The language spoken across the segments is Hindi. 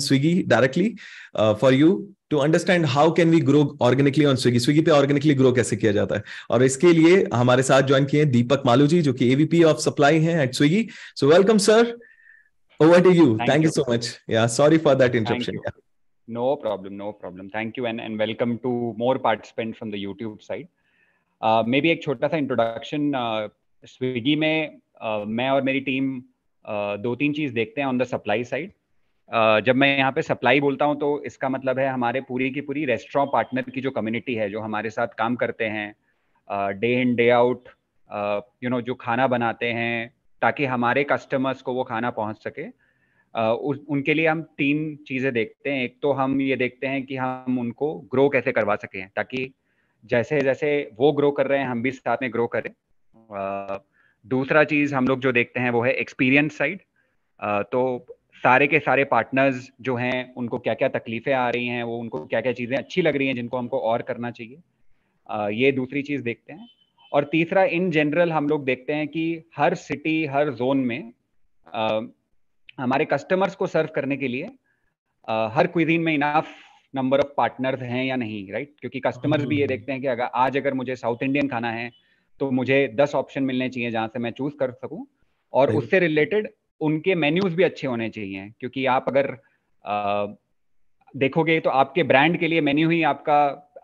Swiggy directly uh, for you to understand how can we grow organically on Swiggy. Swiggy पे organically grow कैसे किया जाता है और इसके लिए हमारे साथ ज्वाइन किए हैं दीपक मालू जी जो कि एवीपी ऑफ सप्लाई हैं at Swiggy. So welcome sir. Over to you. Thank, Thank you. you so much. Yeah, sorry for that interruption. Yeah. No problem. No problem. Thank you and and welcome to more participants from the YouTube side. Uh, maybe एक छोटा सा इंट्रोडक्शन स्विगी में uh, मैं और मेरी टीम uh, दो तीन चीज देखते हैं ऑन द सप्लाई साइड जब मैं यहाँ पे सप्लाई बोलता हूँ तो इसका मतलब है हमारे पूरी की पूरी रेस्टोरेंट पार्टनर की जो कम्युनिटी है जो हमारे साथ काम करते हैं day in day out you know जो खाना बनाते हैं ताकि हमारे कस्टमर्स को वो खाना पहुँच सके uh, उनके लिए हम तीन चीज़ें देखते हैं एक तो हम ये देखते हैं कि हम उनको ग्रो कैसे करवा सकें ताकि जैसे जैसे वो ग्रो कर रहे हैं हम भी साथ में ग्रो करें uh, दूसरा चीज़ हम लोग जो देखते हैं वो है एक्सपीरियंस साइड तो सारे के सारे पार्टनर्स जो हैं उनको क्या क्या तकलीफें आ रही हैं वो उनको क्या क्या चीज़ें अच्छी लग रही हैं जिनको हमको और करना चाहिए ये दूसरी चीज़ देखते हैं और तीसरा इन जनरल हम लोग देखते हैं कि हर सिटी हर जोन में आ, हमारे कस्टमर्स को सर्व करने के लिए आ, हर क्विजीन में इनाफ नंबर ऑफ पार्टनर्स हैं या नहीं राइट क्योंकि कस्टमर्स भी ये हम्म। देखते हैं कि अगर आज अगर मुझे साउथ इंडियन खाना है तो मुझे दस ऑप्शन मिलने चाहिए जहाँ से मैं चूज कर सकूँ और उससे रिलेटेड उनके मेन्यूज भी अच्छे होने चाहिए क्योंकि आप अगर आ, देखोगे तो आपके ब्रांड के लिए मेन्यू ही आपका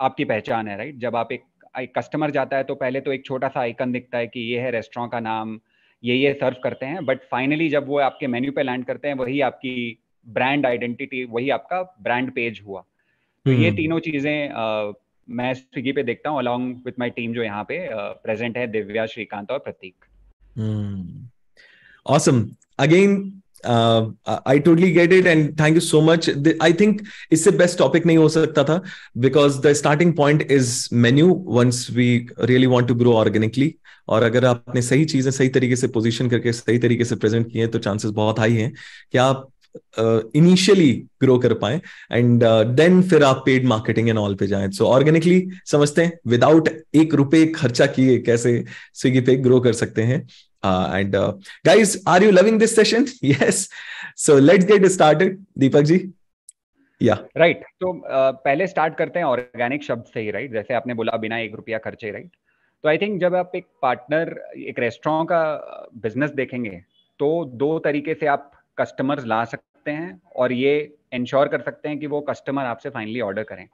आपकी पहचान है राइट जब आप एक, एक कस्टमर जाता है तो पहले तो एक छोटा सा आइकन दिखता है कि ये है रेस्टोरेंट का नाम ये ये सर्व करते हैं बट फाइनली जब वो आपके मेन्यू पे लैंड करते हैं वही आपकी ब्रांड आइडेंटिटी वही आपका ब्रांड पेज हुआ तो ये हम्म। तीनों चीजें मैं स्विगी पे देखता हूँ अलॉन्ग विथ माई टीम जो यहाँ पे प्रेजेंट है दिव्या श्रीकांत और Prateek awesome hmm. awesome. Again I totally get it and thank you so much I think इससे बेस्ट टॉपिक नहीं हो सकता था because the starting point is menu once we really want to grow organically और अगर आपने सही चीजें सही तरीके से पोजिशन करके सही तरीके से प्रेजेंट किए तो चांसेस बहुत हाई है कि आप इनिशियली uh, ग्रो कर पाए एंड देन फिर आप पेड मार्केटिंग एंड ऑल पे जाए सो ऑर्गेनिकली समझते हैं विदाउट एक रुपए खर्चा किए कैसे स्विगी पे ग्रो कर सकते हैं and guys are you loving this session yes so let's get start Deepak ji yeah right तो पहले स्टार्ट करते हैं ऑर्गेनिक शब्द से ही राइट right? जैसे आपने बोला बिना एक रुपया खर्चे राइट तो आई थिंक जब आप एक पार्टनर एक रेस्टोरेंट का बिजनेस uh, देखेंगे तो दो तरीके से आप कस्टमर्स ला सकते हैं और ये इंश्योर कर सकते हैं कि वो कस्टमर आपसे फाइनली ऑर्डर करें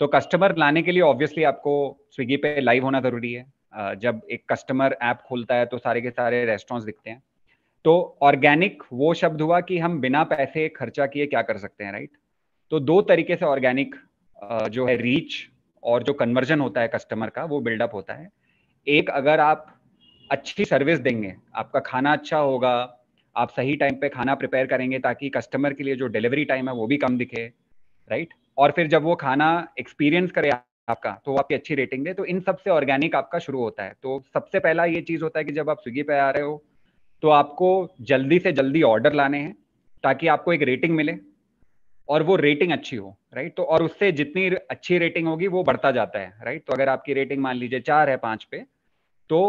तो कस्टमर लाने के लिए ऑब्वियसली आपको स्विगी पे लाइव होना ज़रूरी है जब एक कस्टमर ऐप खोलता है तो सारे के सारे रेस्टोरेंट्स दिखते हैं तो ऑर्गेनिक वो शब्द हुआ कि हम बिना पैसे खर्चा किए क्या कर सकते हैं राइट तो दो तरीके से ऑर्गेनिक जो है रीच और जो कन्वर्जन होता है कस्टमर का वो बिल्डअप होता है एक अगर आप अच्छी सर्विस देंगे आपका खाना अच्छा होगा आप सही टाइम पे खाना प्रिपेयर करेंगे ताकि कस्टमर के लिए जो डिलीवरी टाइम है वो भी कम दिखे राइट और फिर जब वो खाना एक्सपीरियंस करे आपका तो वो आपकी अच्छी रेटिंग दे तो इन सबसे ऑर्गेनिक आपका शुरू होता है तो सबसे पहला ये चीज़ होता है कि जब आप स्विगी पे आ रहे हो तो आपको जल्दी से जल्दी ऑर्डर लाने हैं ताकि आपको एक रेटिंग मिले और वो रेटिंग अच्छी हो राइट तो और उससे जितनी अच्छी रेटिंग होगी वो बढ़ता जाता है राइट तो अगर आपकी रेटिंग मान लीजिए चार है पाँच पे तो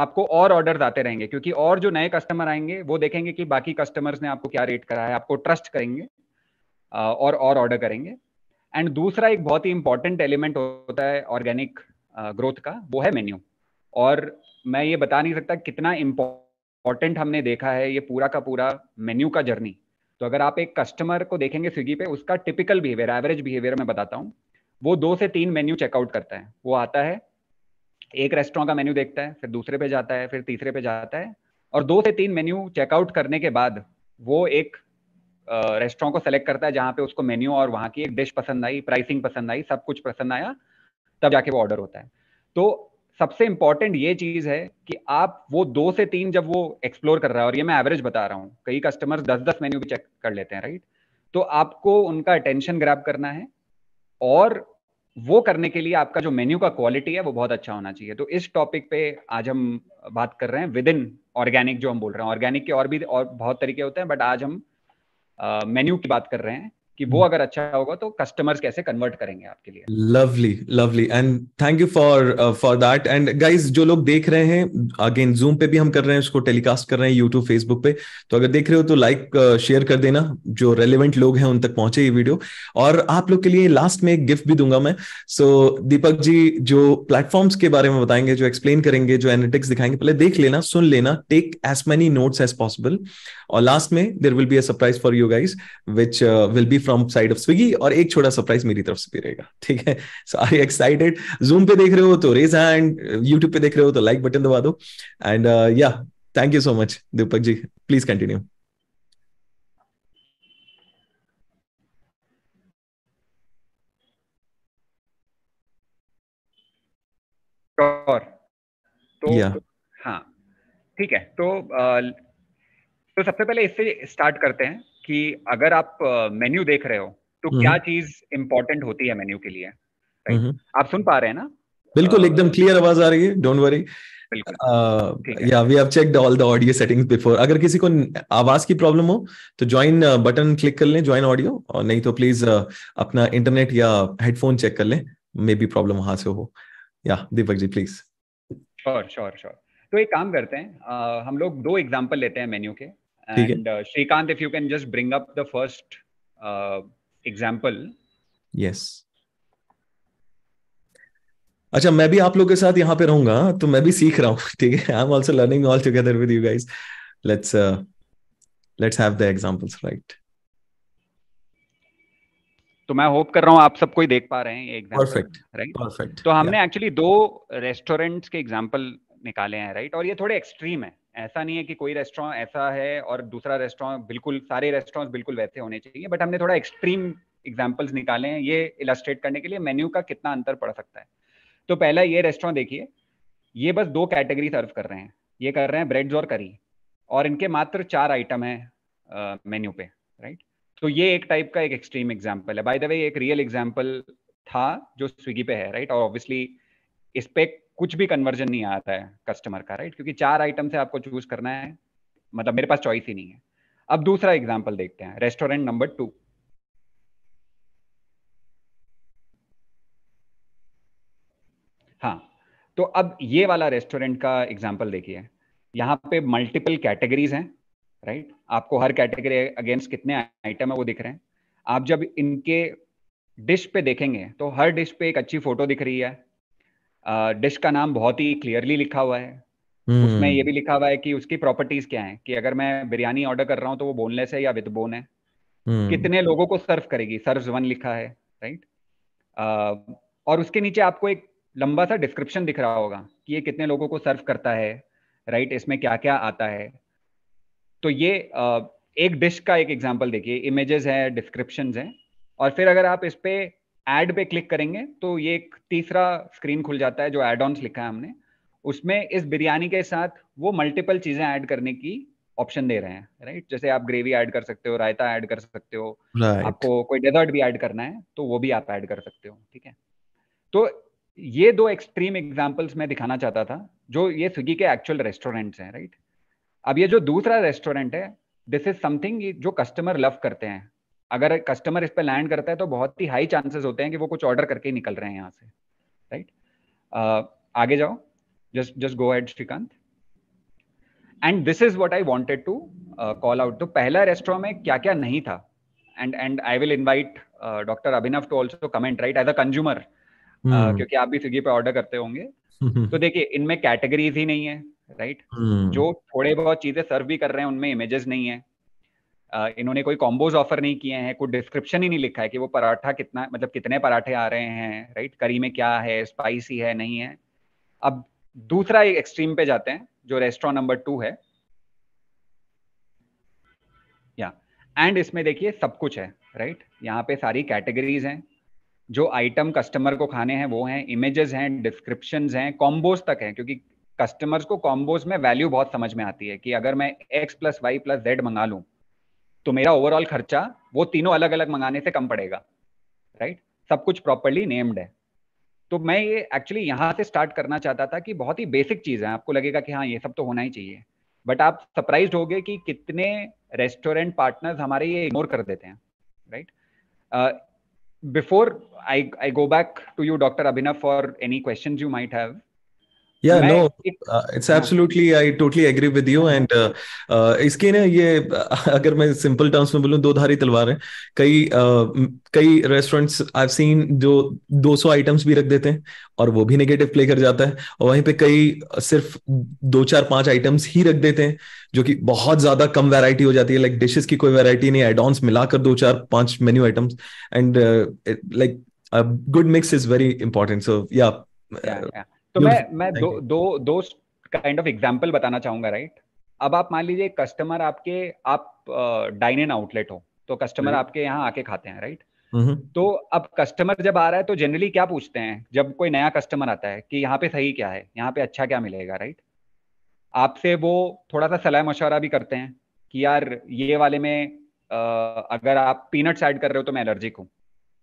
आपको और ऑर्डर आते रहेंगे क्योंकि और जो नए कस्टमर आएंगे वो देखेंगे कि बाकी कस्टमर्स ने आपको क्या रेट करा है आपको ट्रस्ट करेंगे और और ऑर्डर करेंगे एंड दूसरा एक बहुत ही इंपॉर्टेंट एलिमेंट होता है ऑर्गेनिक ग्रोथ का वो है मेन्यू और मैं ये बता नहीं सकता कितना इम्पॉर्टेंट हमने देखा है ये पूरा का पूरा मेन्यू का जर्नी तो अगर आप एक कस्टमर को देखेंगे स्विगी पे उसका टिपिकल बिहेवियर एवरेज बिहेवियर मैं बताता हूँ वो दो से तीन मेन्यू चेकआउट करता है वो आता है एक रेस्टोरेंट का मेन्यू देखता है फिर दूसरे पे जाता है फिर तीसरे पे जाता है और दो से तीन मेन्यू चेकआउट करने के बाद वो एक रेस्टोरेंट को सेलेक्ट करता है जहाँ पे उसको मेन्यू और वहाँ की एक डिश पसंद आई प्राइसिंग पसंद आई सब कुछ पसंद आया तब जाके वो ऑर्डर होता है तो सबसे इंपॉर्टेंट ये चीज है कि आप वो दो से तीन जब वो एक्सप्लोर कर रहा है और ये मैं एवरेज बता रहा हूँ कई कस्टमर्स दस दस मेन्यू भी चेक कर लेते हैं राइट तो आपको उनका अटेंशन ग्रैप करना है और वो करने के लिए आपका जो मेन्यू का क्वालिटी है वो बहुत अच्छा होना चाहिए तो इस टॉपिक पे आज हम बात कर रहे हैं विद इन ऑर्गेनिक जो हम बोल रहे हैं ऑर्गेनिक के और भी और बहुत तरीके होते हैं बट आज हम मेन्यू की बात कर रहे हैं कि वो हम्म। अगर अच्छा होगा तो कस्टमर्स कैसे कन्वर्ट करेंगे आपके लिए lovely lovely and thank you for for that and guys जो लोग देख रहे हैं अगेन जूम पे भी हम कर रहे हैं उसको टेलीकास्ट कर रहे हैं यूट्यूब फेसबुक पे तो अगर देख रहे हो तो लाइक like, शेयर uh, कर देना जो रेलिवेंट लोग हैं उन तक पहुंचे ये वीडियो और आप लोग के लिए लास्ट में एक गिफ्ट भी दूंगा मैं सो so, दीपक जी जो प्लेटफॉर्म्स के बारे में बताएंगे जो एक्सप्लेन करेंगे जो एनालिटिक्स दिखाएंगे पहले देख लेना सुन लेना take as many notes as possible और लास्ट में there will be a surprise for you guys which will be from from side of Swiggy और एक छोटा सरप्राइज मेरी तरफ से भी रहेगा ठीक है so are you excited Zoom पे देख रहे हो तो रेज हैंड यूट्यूब पे देख रहे हो तो लाइक बटन दबा दो and yeah thank you so much Deepak ji please continue और तो yeah. हाँ ठीक है तो आ, uh, तो सबसे पहले इससे स्टार्ट करते हैं कि अगर आप मेन्यू देख रहे हो तो हम्म। क्या चीज इंपॉर्टेंट होती है मेन्यू के लिए हम्म। आप सुन पा रहे हैं ना बिल्कुल एकदम क्लियर आवाज आ रही है don't worry yeah we have checked all the audio settings before अगर किसी को आवाज की प्रॉब्लम हो तो ज्वाइन बटन क्लिक कर लें ज्वाइन ऑडियो और नहीं तो प्लीज अपना इंटरनेट या हेडफोन चेक कर लें मे बी प्रॉब्लम वहां से हो yeah Deepak ji please sure sure sure तो एक काम करते हैं आ, हम लोग दो एग्जाम्पल लेते हैं मेन्यू के And uh, Srikant, if you can just bring up the first uh, example. Yes. अच्छा मैं भी आप लोग के साथ यहां पे रहूंगा तो मैं भी सीख रहा हूं ठीक है I am also learning all together with you guys let's let's have the examples right तो मैं होप कर रहा हूं आप सब कोई देख पा रहे हैं परफेक्ट राइट परफेक्ट तो हमने एक्चुअली yeah. दो रेस्टोरेंट्स के एग्जांपल निकाले हैं राइट right? और ये थोड़े एक्सट्रीम है ऐसा नहीं है कि कोई रेस्टोरेंट ऐसा है और दूसरा रेस्टोरेंट बिल्कुल सारे रेस्टोरेंट्स बिल्कुल वैसे होने चाहिए बट हमने थोड़ा एक्सट्रीम एग्जाम्पल्स निकाले हैं ये इलास्ट्रेट करने के लिए मेन्यू का कितना अंतर पड़ सकता है तो पहला ये रेस्टोरेंट देखिए ये बस दो कैटेगरी सर्व कर रहे हैं ये कर रहे हैं ब्रेड्स और करी और इनके मात्र चार आइटम है मेन्यू पे राइट तो ये एक टाइप का एक एक्सट्रीम एग्जाम्पल है बाय द वे एक रियल एग्जाम्पल था जो स्विगी पे है राइट और ऑब्वियसली इस पे कुछ भी कन्वर्जन नहीं आता है कस्टमर का राइट क्योंकि चार आइटम से आपको चूज करना है मतलब मेरे पास चॉइस ही नहीं है अब दूसरा एग्जाम्पल देखते हैं रेस्टोरेंट नंबर टू हाँ तो अब ये वाला रेस्टोरेंट का एग्जाम्पल देखिए यहाँ पे मल्टीपल कैटेगरीज हैं राइट आपको हर कैटेगरी अगेंस्ट कितने आइटम है वो दिख रहे हैं आप जब इनके डिश पे देखेंगे तो हर डिश पे एक अच्छी फोटो दिख रही है डिश का नाम बहुत ही क्लियरली लिखा हुआ है हम्म। उसमें ये भी लिखा हुआ है कि उसकी प्रॉपर्टीज क्या है कि अगर मैं बिरयानी ऑर्डर कर रहा हूँ तो वो बोनलेस है या विद बोन है हम्म। कितने लोगों को सर्व करेगी सर्व वन लिखा है राइट और उसके नीचे आपको एक लंबा सा डिस्क्रिप्शन दिख रहा होगा कि ये कितने लोगों को सर्व करता है राइट इसमें क्या क्या आता है तो ये एक डिश का एक एग्जाम्पल देखिए इमेजेस है डिस्क्रिप्शन है और फिर अगर आप इस पे एड पे क्लिक करेंगे तो ये एक तीसरा स्क्रीन खुल जाता है जो एड ऑन लिखा है हमने उसमें इस बिरयानी के साथ वो मल्टीपल चीजें ऐड करने की ऑप्शन दे रहे हैं राइट जैसे आप ग्रेवी ऐड कर सकते हो रायता ऐड कर सकते हो right. आपको कोई डेजर्ट भी ऐड करना है तो वो भी आप ऐड कर सकते हो ठीक है तो ये दो एक्सट्रीम एग्जाम्पल्स मैं दिखाना चाहता था जो ये स्विगी के एक्चुअल रेस्टोरेंट्स हैं राइट अब ये जो दूसरा रेस्टोरेंट है दिस इज समथिंग जो कस्टमर लव करते हैं अगर कस्टमर इस पर लैंड करता है तो बहुत ही हाई चांसेस होते हैं कि वो कुछ ऑर्डर करके ही निकल रहे हैं यहाँ से राइट right? uh, आगे जाओ just just go ahead Shrikant and this is what I wanted to call out तो पहला रेस्टोरेंट में क्या क्या नहीं था and and I will invite doctor Abhinav to also comment right as a consumer hmm. क्योंकि आप भी स्विगी पे ऑर्डर करते होंगे तो देखिए इनमें कैटेगरीज ही नहीं है राइट right? हम्म। जो थोड़े बहुत चीजें सर्व भी कर रहे हैं उनमें इमेजेस नहीं है इन्होंने कोई कॉम्बोज ऑफर नहीं किए हैं कोई डिस्क्रिप्शन ही नहीं लिखा है कि वो पराठा कितना मतलब कितने पराठे आ रहे हैं राइट करी में क्या है स्पाइसी है नहीं है अब दूसरा एक एक्सट्रीम पे जाते हैं जो रेस्टोरेंट नंबर टू है या एंड इसमें देखिए सब कुछ है राइट यहाँ पे सारी कैटेगरीज हैं जो आइटम कस्टमर को खाने हैं वो हैं इमेजेस हैं डिस्क्रिप्शन हैं कॉम्बोज तक हैं क्योंकि कस्टमर्स को कॉम्बोज में वैल्यू बहुत समझ में आती है कि अगर मैं X plus Y plus Z मंगा लूँ तो मेरा ओवरऑल खर्चा वो तीनों अलग अलग मंगाने से कम पड़ेगा राइट सब कुछ प्रॉपरली नेम्ड है तो मैं ये एक्चुअली यहाँ से स्टार्ट करना चाहता था कि बहुत ही बेसिक चीज़ है आपको लगेगा कि हाँ ये सब तो होना ही चाहिए बट आप सरप्राइज हो गए कि कितने रेस्टोरेंट पार्टनर्स हमारे ये इग्नोर कर देते हैं right before I I go back to you doctor Abhinav for any question you might have yeah no it's absolutely I totally agree with you and इसके ना ये अगर मैं सिंपल टर्म्स में बोलूं दो धारी तलवार है कई uh, कई रेस्टोरेंट्स आई सीन जो 200 आइटम्स भी रख देते हैं और वो भी नेगेटिव प्ले कर जाता है और वहीं पे कई uh, सिर्फ दो चार पांच आइटम्स ही रख देते हैं जो कि बहुत ज्यादा कम वैरायटी हो जाती है लाइक like डिशेस की कोई वैरायटी नहीं एड मिलाकर दो चार पांच menu items and like good mix is very important so yeah तो मैं मैं दो दो दो काइंड ऑफ एग्जांपल बताना चाहूंगा राइट अब आप मान लीजिए कस्टमर आपके आप डाइन इन आउटलेट हो तो कस्टमर आपके यहाँ आके खाते हैं राइट mm-hmm. तो अब कस्टमर जब आ रहा है तो जनरली क्या पूछते हैं जब कोई नया कस्टमर आता है कि यहाँ पे सही क्या है यहाँ पे अच्छा क्या मिलेगा राइट आपसे वो थोड़ा सा सलाह मशवरा भी करते हैं कि यार ये वाले में अगर आप पीनट्स ऐड कर रहे हो तो मैं एलर्जिक हूँ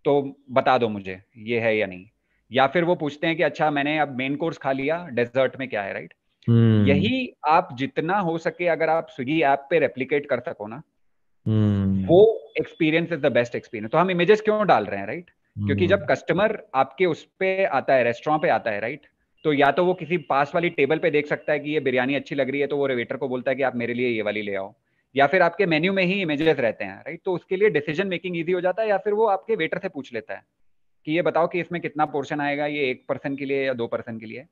तो बता दो मुझे ये है या नहीं या फिर वो पूछते हैं कि अच्छा मैंने अब मेन कोर्स खा लिया डेजर्ट में क्या है राइट hmm. हम्म। यही आप जितना हो सके अगर आप स्विगी ऐप पे रेप्लीकेट कर सको ना hmm. वो experience is the best experience तो हम इमेजेस क्यों डाल रहे हैं राइट hmm. क्योंकि हम्म। जब कस्टमर आपके उस पे आता है रेस्टोरेंट पे आता है राइट तो या तो वो किसी पास वाली टेबल पे देख सकता है कि ये बिरयानी अच्छी लग रही है तो वो रेवेटर को बोलता है कि आप मेरे लिए ये वाली ले आओ या फिर आपके मेन्यू में ही इमेजेस रहते हैं राइट तो उसके लिए डिसीजन मेकिंग ईजी हो जाता है या फिर वो आपके वेटर से पूछ लेता है कि ये बताओ कि इसमें कितना पोर्शन आएगा ये एक पर्सन के लिए या दो पर्सन के लिए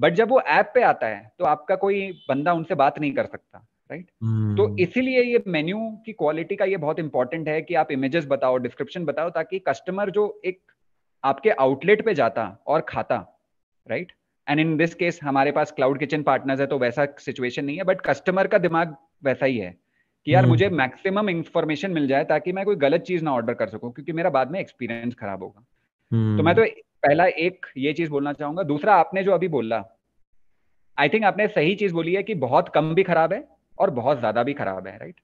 बट जब वो ऐप पे आता है तो आपका कोई बंदा उनसे बात नहीं कर सकता राइट right? hmm. तो इसीलिए ये मेन्यू की क्वालिटी का ये बहुत इंपॉर्टेंट है कि आप इमेजेस बताओ डिस्क्रिप्शन बताओ ताकि कस्टमर जो एक आपके आउटलेट पे जाता और खाता right and in this case हमारे पास क्लाउड किचन पार्टनर्स है तो वैसा सिचुएशन नहीं है बट कस्टमर का दिमाग वैसा ही है कि यार hmm. मुझे मैक्सिमम इंफॉर्मेशन मिल जाए ताकि मैं कोई गलत चीज ना ऑर्डर कर सकूं क्योंकि मेरा बाद में एक्सपीरियंस खराब होगा तो मैं हम्म। तो पहला एक ये चीज बोलना चाहूंगा दूसरा आपने जो अभी बोला आई थिंक आपने सही चीज बोली है कि बहुत कम भी खराब है और बहुत ज्यादा भी खराब है राइट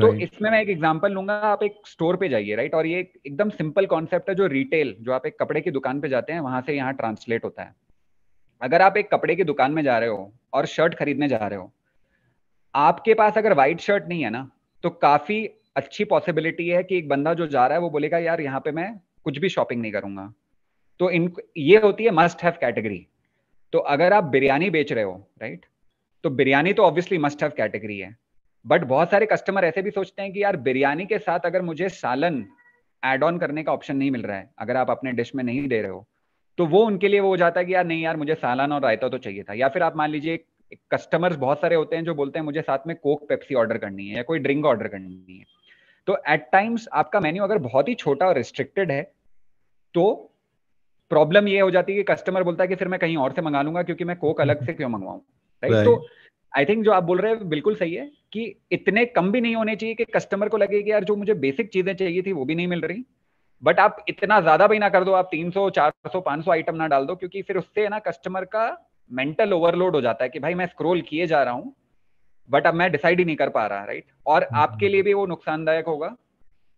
तो इसमें मैं एक एग्जाम्पल लूंगा आप एक स्टोर पे जाइए राइट और ये एकदम सिंपल कॉन्सेप्ट है जो रिटेल जो आप एक कपड़े की दुकान पे जाते हैं वहां से यहाँ ट्रांसलेट होता है अगर आप एक कपड़े की दुकान में जा रहे हो और शर्ट खरीदने जा रहे हो आपके पास अगर व्हाइट शर्ट नहीं है ना तो काफी अच्छी पॉसिबिलिटी है कि एक बंदा जो जा रहा है वो बोलेगा यार यहाँ पे मैं कुछ भी शॉपिंग नहीं करूंगा तो इन ये होती है मस्ट हैव कैटेगरी तो अगर आप बिरयानी बेच रहे हो राइट तो बिरयानी तो ऑब्वियसली मस्ट हैव कैटेगरी है बट बहुत सारे कस्टमर ऐसे भी सोचते हैं कि यार बिरयानी के साथ अगर मुझे सालन एड ऑन करने का ऑप्शन नहीं मिल रहा है अगर आप अपने डिश में नहीं दे रहे हो तो वो उनके लिए वो हो जाता है कि यार नहीं यार मुझे सालन और रायता तो चाहिए था या फिर आप मान लीजिए कस्टमर्स बहुत सारे होते हैं जो बोलते हैं मुझे साथ में कोक पेप्सी ऑर्डर करनी है या कोई ड्रिंक ऑर्डर करनी है तो एट टाइम्स आपका मेन्यू अगर बहुत ही छोटा और रिस्ट्रिक्टेड है तो प्रॉब्लम ये हो जाती है कि कस्टमर बोलता है कि फिर मैं कहीं और से मंगा लूंगा क्योंकि मैं कोक अलग से क्यों मंगवाऊं राइट तो आई थिंक जो आप बोल रहे हैं बिल्कुल सही है कि इतने कम भी नहीं होने चाहिए कि कस्टमर को लगे कि यार जो मुझे बेसिक चीजें चाहिए थी वो भी नहीं मिल रही बट आप इतना ज्यादा भी ना कर दो आप 300 400 500 आइटम ना डाल दो क्योंकि फिर उससे ना कस्टमर का मेंटल ओवरलोड हो जाता है कि भाई मैं स्क्रोल किए जा रहा हूँ बट अब मैं डिसाइड ही नहीं कर पा रहा राइट और हाँ, आपके हाँ। लिए भी वो नुकसानदायक होगा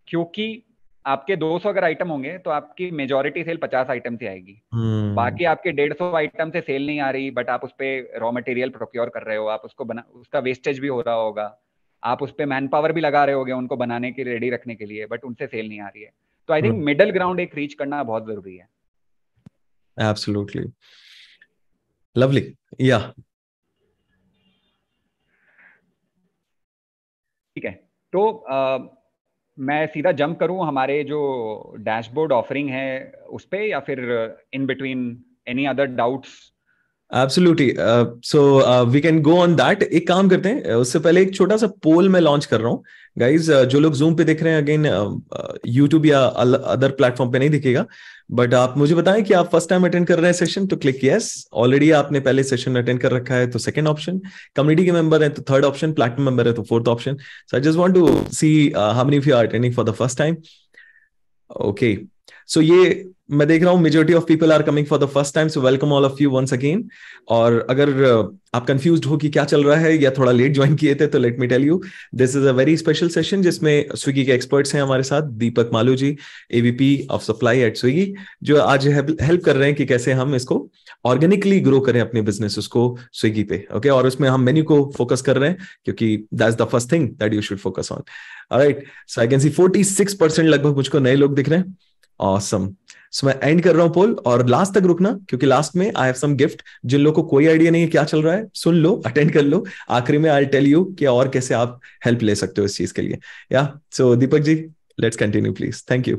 क्योंकि आपके 200 अगर आइटम होंगे तो आपकी मेजोरिटी सेल 50 आइटम से आएगी hmm. बाकी आपके 150 आइटम से सेल नहीं आ रही बट आप उस पर रॉ मटेरियल प्रोक्योर कर रहे हो आप उसको बना उसका वेस्टेज भी हो रहा होगा आप उस पर मैन पावर भी लगा रहे होगे उनको बनाने के रेडी रखने के लिए बट उनसे सेल नहीं आ रही है तो आई थिंक मिडल ग्राउंड एक रीच करना बहुत जरूरी है एब्सोल्युटली लवली या तो आ, मैं सीधा जंप करूं हमारे जो डैशबोर्ड ऑफरिंग है उस पर या फिर in between any other doubts absolutely so we can go on that एक काम करते हैं uh, उससे पहले एक छोटा सा पोल मैं लॉन्च कर रहा हूँ गाइज uh, जो लोग जूम पे देख रहे हैं अगेन यूट्यूब uh, uh या अदर प्लेटफॉर्म पे नहीं दिखेगा बट आप मुझे बताएं कि आप फर्स्ट टाइम अटेंड कर रहे हैं सेशन तो क्लिक यस ऑलरेडी आपने पहले सेशन अटेंड कर रखा है तो सेकंड ऑप्शन कम्युनिटी के मेंबर है तो थर्ड ऑप्शन प्लेटफॉर्म मेंबर है तो fourth option so I just want to see how many you are attending for the first time okay so ये मैं देख रहा हूँ majority of people are coming for the first time so welcome all of you once again और अगर uh, आप कंफ्यूज हो कि क्या चल रहा है या थोड़ा लेट ज्वाइन किए थे तो let me tell you this is a very special session जिसमें स्विगी के एक्सपर्ट्स हैं हमारे साथ Deepak Malu ji AVP of supply at Swiggy जो आज हेल्प कर रहे हैं कि कैसे हम इसको ऑर्गेनिकली ग्रो करें अपने बिजनेस को स्विगी पे ओके okay? और उसमें हम मेन्यू को फोकस कर रहे हैं क्योंकि that the first thing that you should focus on right so I can see forty six percent लगभग मुझको नए लोग दिख रहे हैं ऑसम awesome. सो मैं एंड कर रहा हूं पोल और लास्ट तक रुकना क्योंकि लास्ट में आई हैव सम गिफ्ट जिन लोगों को कोई आइडिया नहीं है क्या चल रहा है सुन लो अटेंड कर लो आखिरी में आई टेल यू कि और कैसे आप हेल्प ले सकते हो इस चीज के लिए yeah so so, Deepak ji let's continue please thank you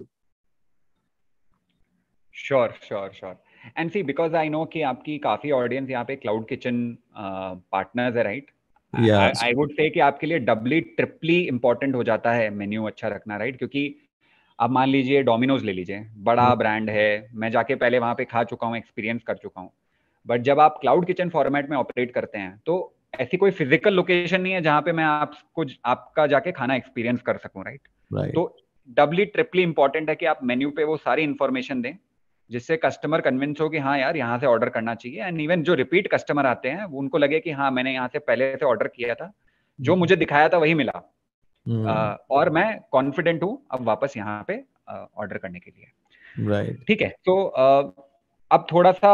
sure sure sure and see because I know कि आपकी काफी ऑडियंस यहाँ पे क्लाउड किचन पार्टनर्स है राइट आई वुड से आपके लिए डबली ट्रिपली इंपॉर्टेंट हो जाता है मेन्यू अच्छा रखना राइट right? क्योंकि आप मान लीजिए डोमिनोज ले लीजिए बड़ा ब्रांड हम्म। है मैं जाके पहले वहां पे खा चुका हूँ एक्सपीरियंस कर चुका हूँ बट जब आप क्लाउड किचन फॉर्मेट में ऑपरेट करते हैं तो ऐसी कोई फिजिकल लोकेशन नहीं है जहां पे मैं आपको आपका जाके खाना एक्सपीरियंस कर सकूं राइट right? तो डबली ट्रिपली इंपॉर्टेंट है कि आप मेन्यू पे वो सारी इन्फॉर्मेशन दें जिससे कस्टमर कन्विंस हो कि हाँ यार यहाँ से ऑर्डर करना चाहिए एंड इवन जो रिपीट कस्टमर आते हैं उनको लगे कि हाँ मैंने यहाँ से पहले से ऑर्डर किया था जो हम्म। मुझे दिखाया था वही मिला uh, और मैं कॉन्फिडेंट हूँ अब वापस यहाँ पे ऑर्डर uh, करने के लिए राइट right. ठीक है तो uh, अब थोड़ा सा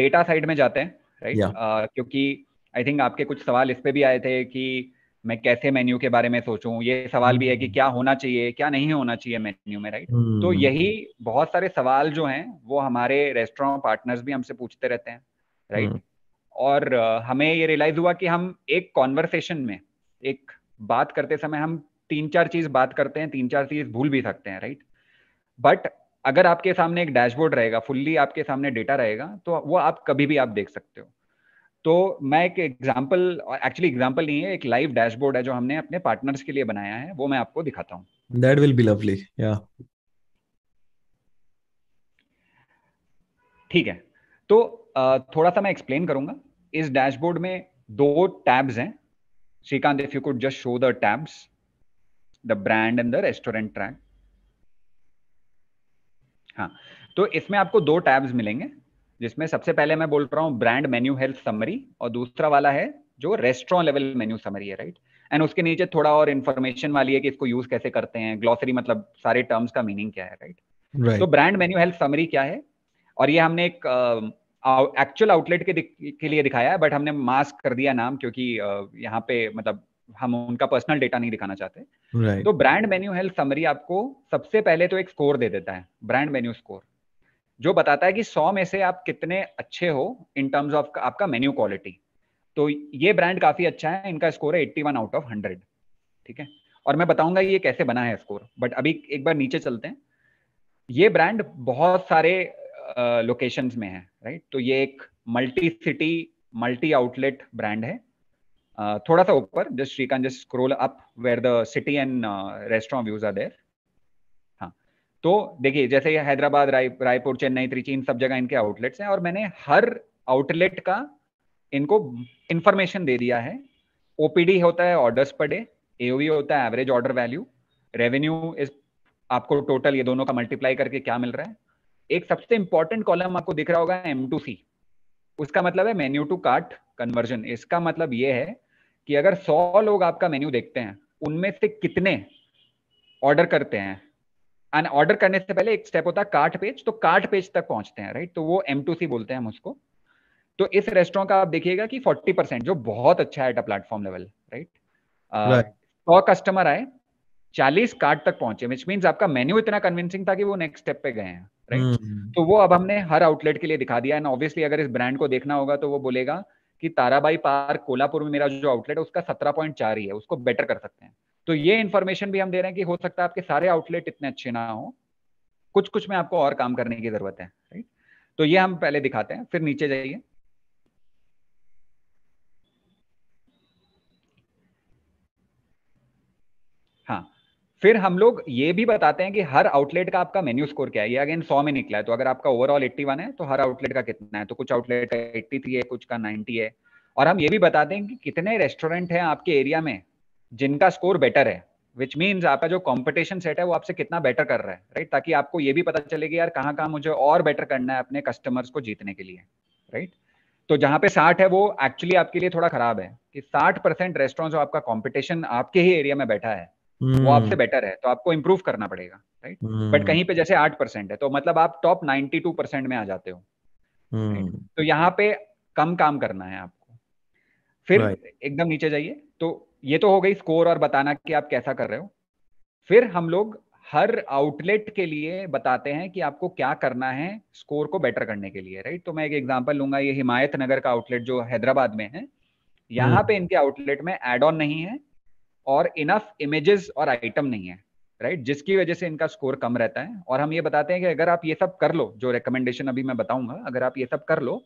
डेटा साइड में जाते हैं राइट right? yeah. क्योंकि आई थिंक आपके कुछ सवाल इस पे भी आए थे कि मैं कैसे मेन्यू के बारे में सोचूं ये सवाल भी है कि हम्म। क्या होना चाहिए क्या नहीं होना चाहिए मेन्यू में राइट hmm. हम्म, तो यही बहुत सारे सवाल जो हैं वो हमारे रेस्टोरेंट पार्टनर्स भी हमसे पूछते रहते हैं राइट hmm. और हमें ये रियलाइज हुआ कि हम एक कॉन्वर्सेशन में एक बात करते समय हम तीन चार चीज बात करते हैं तीन चार चीज भूल भी सकते हैं राइट बट अगर आपके सामने एक डैशबोर्ड रहेगा फुल्ली आपके सामने डेटा रहेगा तो वो आप कभी भी आप देख सकते हो तो मैं एक एग्जाम्पल एक्चुअली एग्जाम्पल नहीं है एक लाइव डैशबोर्ड है जो हमने अपने पार्टनर्स के लिए बनाया है वो मैं आपको दिखाता हूँ दैट विल बी लवली या ठीक है तो थोड़ा सा मैं एक्सप्लेन करूंगा इस डैशबोर्ड में दो टैब्स हैं Srikant, if you could just show the tabs, the brand and the restaurant track. हाँ तो इसमें आपको दो टैब्स मिलेंगे जिसमें सबसे पहले मैं बोल रहा हूँ ब्रांड मेन्यू हेल्थ समरी और दूसरा वाला है जो रेस्टोरेंट लेवल मेन्यू समरी है राइट एंड उसके नीचे थोड़ा और इन्फॉर्मेशन वाली है कि इसको यूज कैसे करते हैं ग्लॉसरी मतलब सारे टर्म्स का मीनिंग क्या है राइट right. तो ब्रांड मेन्यू हेल्थ समरी क्या है और ये हमने एक uh, एक्चुअल आउटलेट के के लिए दिखाया है बट हमने मास्क कर दिया नाम क्योंकि यहाँ पे मतलब हम उनका पर्सनल डेटा नहीं दिखाना चाहते right. तो ब्रांड मेन्यू हेल्थ समरी आपको सबसे पहले तो एक स्कोर दे देता है ब्रांड मेन्यू स्कोर जो बताता है कि सौ में से आप कितने अच्छे हो इन टर्म्स ऑफ आपका मेन्यू क्वालिटी तो ये ब्रांड काफी अच्छा है इनका स्कोर है 81 आउट ऑफ 100 ठीक है और मैं बताऊंगा ये कैसे बना है स्कोर बट अभी एक बार नीचे चलते हैं ये ब्रांड बहुत सारे लोकेशन में है राइट तो ये एक multi city multi outlet brand है थोड़ा सा ऊपर just you can just scroll up where the city and restaurant views are there हाँ तो देखिए जैसे ये हैदराबाद राय रायपुर चेन्नई त्रिची इन सब जगह इनके आउटलेट्स हैं और मैंने हर आउटलेट का इनको इंफॉर्मेशन दे दिया है ओपीडी होता है ऑर्डर्स पर डे एओवी होता है एवरेज ऑर्डर वैल्यू रेवेन्यू इस आपको टोटल ये दोनों का मल्टीप्लाई करके क्या मिल रहा है एक सबसे इंपॉर्टेंट कॉलम आपको दिख रहा होगा एम टू सी उसका मतलब है मेन्यू टू कार्ट कन्वर्जन इसका मतलब ये है कि अगर सौ लोग आपका मेन्यू देखते हैं उनमें से कितने ऑर्डर करते हैं एंड ऑर्डर करने से पहले एक स्टेप होता है कार्ट पेज तो कार्ट पेज तक पहुंचते हैं राइट तो वो एम टू सी बोलते हैं हम उसको तो इस रेस्टोरेंट का आप देखिएगा कि 40 परसेंट जो बहुत अच्छा है at a platform level right सौ कस्टमर आए चालीस कार्ड तक पहुंचे विच मीन्स आपका मेन्यू इतना कन्विंसिंग था कि वो नेक्स्ट स्टेप पे गए हैं राइट right? hmm तो वो अब हमने हर आउटलेट के लिए दिखा दिया एंड ऑब्वियसली अगर इस ब्रांड को देखना होगा तो वो बोलेगा कि ताराबाई पार्क कोलापुर में मेरा जो आउटलेट है उसका सत्रह पॉइंट चार ही है उसको बेटर कर सकते हैं तो ये इन्फॉर्मेशन भी हम दे रहे हैं कि हो सकता है आपके सारे आउटलेट इतने अच्छे ना हो कुछ कुछ में आपको और काम करने की जरूरत है राइट तो ये हम पहले दिखाते हैं फिर नीचे जाइए हाँ फिर हम लोग ये भी बताते हैं कि हर आउटलेट का आपका मेन्यू स्कोर क्या है ये अगेन सौ में निकला है तो अगर आपका ओवरऑल एट्टी वन है तो हर आउटलेट का कितना है तो कुछ आउटलेट का एट्टी थ्री है कुछ का नाइनटी है और हम ये भी बताते हैं कि कितने रेस्टोरेंट हैं आपके एरिया में जिनका स्कोर बेटर है विच मीन्स आपका जो कॉम्पिटिशन सेट है वो आपसे कितना बेटर कर रहा है राइट ताकि आपको ये भी पता चले कि यार कहाँ कहाँ मुझे और बेटर करना है अपने कस्टमर्स को जीतने के लिए राइट तो जहाँ पे साठ है वो एक्चुअली आपके लिए थोड़ा खराब है कि साठ परसेंट रेस्टोरेंट जो आपका कॉम्पिटिशन आपके ही एरिया में बैठा है वो हम्म। आपसे बेटर है तो आपको इम्प्रूव करना पड़ेगा राइट बट हम्म। कहीं पे जैसे आठ परसेंट है तो मतलब आप टॉप नाइनटी टू परसेंट में आ जाते हो हम्म। तो यहाँ पे कम काम करना है आपको फिर एकदम नीचे जाइए तो ये तो हो गई स्कोर और बताना कि आप कैसा कर रहे हो फिर हम लोग हर आउटलेट के लिए बताते हैं कि आपको क्या करना है स्कोर को बेटर करने के लिए राइट तो मैं एक एग्जांपल लूंगा ये हिमायत नगर का आउटलेट जो हैदराबाद में है यहाँ पे इनके आउटलेट में एड ऑन नहीं है और इनफ इमेजेस और आइटम नहीं है राइट right? जिसकी वजह से इनका स्कोर कम रहता है और हम ये बताते हैं कि अगर आप ये सब कर लो जो रिकमेंडेशन अभी मैं बताऊंगा अगर आप ये सब कर लो